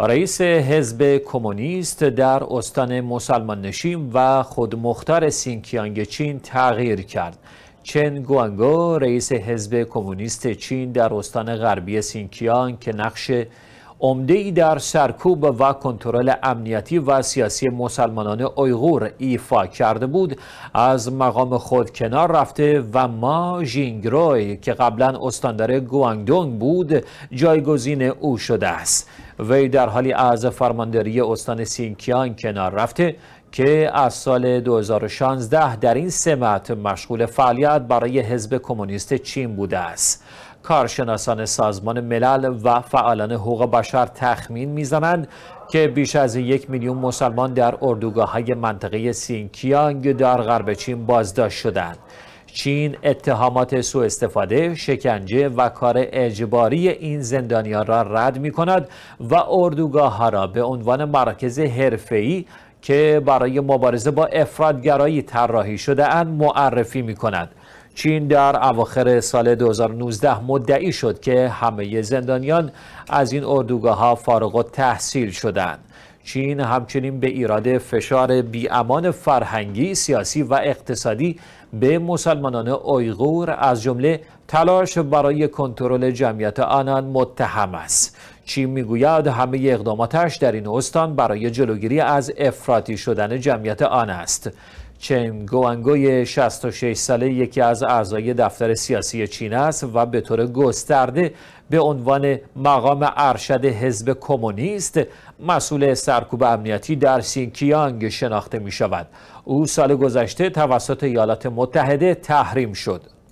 رئیس حزب کمونیست در استان مسلمان نشین و خودمختار سینکیانگ چین تغییر کرد. چن گوانگو رئیس حزب کمونیست چین در استان غربی سینکیانگ که نقش عمده ای در سرکوب و کنترل امنیتی و سیاسی مسلمانان ایغور ایفا کرده بود از مقام خود کنار رفته و ما ژینگروی که قبلا استاندار گوانگدونگ بود جایگزین او شده است وی در حالی از فرمانداری استان سینکیان کنار رفته که از سال 2016 در این سمت مشغول فعالیت برای حزب کمونیست چین بوده است کارشناسان سازمان ملل و فعالان حقوق بشر تخمین میزنند که بیش از یک میلیون مسلمان در اردوگاه های منطقه سینکیانگ در غرب چین بازداشت شدند. چین اتهامات سوء استفاده، شکنجه و کار اجباری این زندانیان را رد می کند و اردوگاه ها را به عنوان مراکز حرفه‌ای که برای مبارزه با افرادگرایی طراحی شده اند معرفی می کند. چین در اواخر سال 2019 مدعی شد که همه زندانیان از این اردوگاه ها فارغ و تحصیل شدند. چین همچنین به ایراد فشار بیامان فرهنگی، سیاسی و اقتصادی به مسلمانان اویغور از جمله تلاش برای کنترل جمعیت آنان متهم است. چین میگوید همه اقداماتش در این استان برای جلوگیری از افراطی شدن جمعیت آن است. چن گوانگوی 66 ساله یکی از اعضای دفتر سیاسی چین است و به طور گسترده به عنوان مقام ارشد حزب کمونیست مسئول سرکوب امنیتی در سینکیانگ شناخته می شود. او سال گذشته توسط ایالات متحده تحریم شد.